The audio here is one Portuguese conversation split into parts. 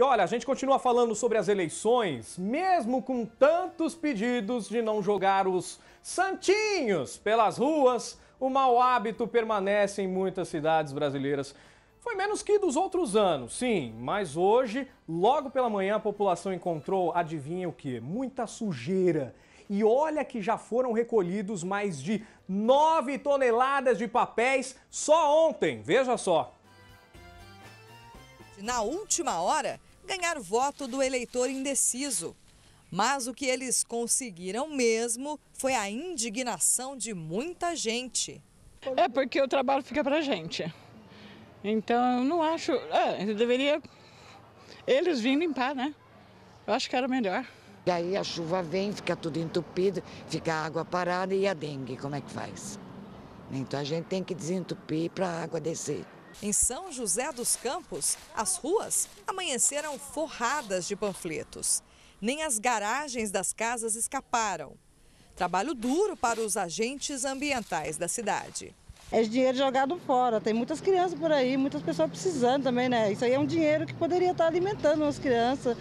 E olha, a gente continua falando sobre as eleições, mesmo com tantos pedidos de não jogar os santinhos pelas ruas, o mau hábito permanece em muitas cidades brasileiras. Foi menos que dos outros anos, sim, mas hoje, logo pela manhã, a população encontrou, adivinha o que? Muita sujeira. E olha que já foram recolhidos mais de 9 toneladas de papéis só ontem, veja só. Na última hora, ganhar voto do eleitor indeciso. Mas o que eles conseguiram mesmo foi a indignação de muita gente. É porque o trabalho fica para gente. Então eu não acho. É, deveria. Eles vêm limpar, né? Eu acho que era melhor. E aí a chuva vem, fica tudo entupido, fica a água parada e a dengue, como é que faz? Então a gente tem que desentupir para a água descer. Em São José dos Campos, as ruas amanheceram forradas de panfletos. Nem as garagens das casas escaparam. Trabalho duro para os agentes ambientais da cidade. É dinheiro jogado fora. Tem muitas crianças por aí, muitas pessoas precisando também, né? Isso aí é um dinheiro que poderia estar alimentando as crianças.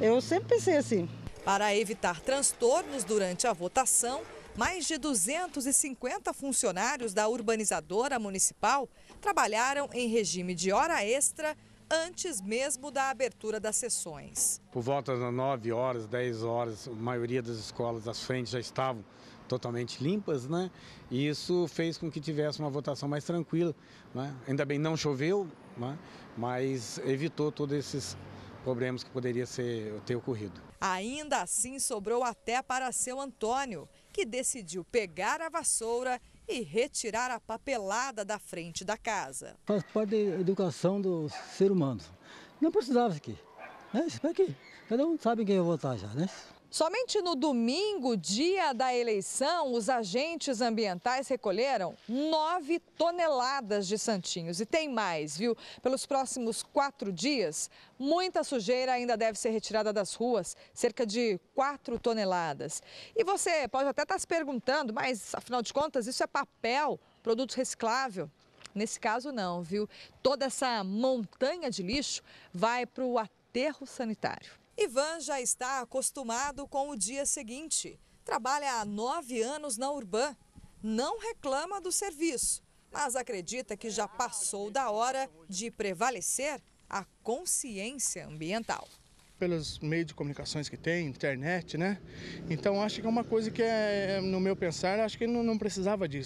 Eu sempre pensei assim. Para evitar transtornos durante a votação, mais de 250 funcionários da urbanizadora municipal trabalharam em regime de hora extra antes mesmo da abertura das sessões. Por volta das 9 horas, 10 horas, a maioria das escolas das frentes já estavam totalmente limpas, né? E isso fez com que tivesse uma votação mais tranquila, né? Ainda bem não choveu, né? mas evitou todos esses problemas que poderia ser, ter ocorrido. Ainda assim, sobrou até para seu Antônio, que decidiu pegar a vassoura e retirar a papelada da frente da casa. Faz parte da educação do ser humano. Não precisava isso aqui. é Isso aqui. Cada um sabe quem eu estar já, né? Somente no domingo, dia da eleição, os agentes ambientais recolheram 9 toneladas de santinhos. E tem mais, viu? Pelos próximos quatro dias, muita sujeira ainda deve ser retirada das ruas, cerca de 4 toneladas. E você pode até estar tá se perguntando, mas afinal de contas, isso é papel, produto reciclável? Nesse caso, não, viu? Toda essa montanha de lixo vai para o aterro sanitário. Ivan já está acostumado com o dia seguinte. Trabalha há nove anos na Urbã. Não reclama do serviço, mas acredita que já passou da hora de prevalecer a consciência ambiental pelos meios de comunicações que tem, internet, né? Então acho que é uma coisa que é, no meu pensar, acho que não, não precisava disso.